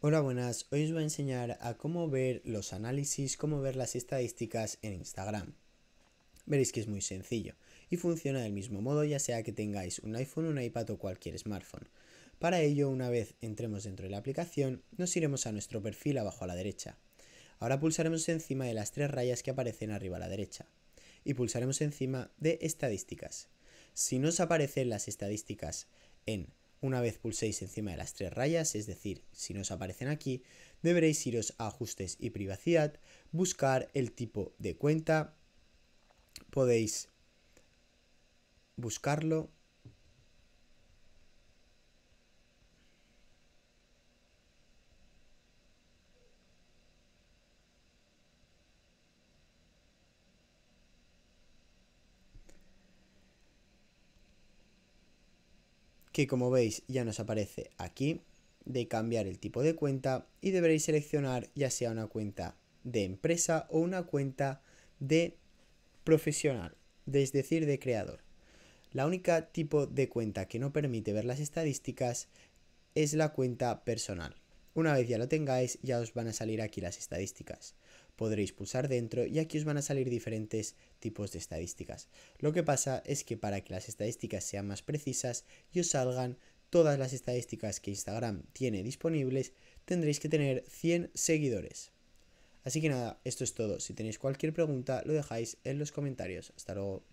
Hola buenas, hoy os voy a enseñar a cómo ver los análisis, cómo ver las estadísticas en Instagram. Veréis que es muy sencillo y funciona del mismo modo ya sea que tengáis un iPhone, un iPad o cualquier smartphone. Para ello, una vez entremos dentro de la aplicación, nos iremos a nuestro perfil abajo a la derecha. Ahora pulsaremos encima de las tres rayas que aparecen arriba a la derecha y pulsaremos encima de estadísticas. Si nos aparecen las estadísticas en una vez pulséis encima de las tres rayas, es decir, si no os aparecen aquí, deberéis iros a ajustes y privacidad, buscar el tipo de cuenta, podéis buscarlo que como veis ya nos aparece aquí, de cambiar el tipo de cuenta y deberéis seleccionar ya sea una cuenta de empresa o una cuenta de profesional, es decir, de creador. La única tipo de cuenta que no permite ver las estadísticas es la cuenta personal. Una vez ya lo tengáis, ya os van a salir aquí las estadísticas podréis pulsar dentro y aquí os van a salir diferentes tipos de estadísticas. Lo que pasa es que para que las estadísticas sean más precisas y os salgan todas las estadísticas que Instagram tiene disponibles, tendréis que tener 100 seguidores. Así que nada, esto es todo. Si tenéis cualquier pregunta, lo dejáis en los comentarios. Hasta luego.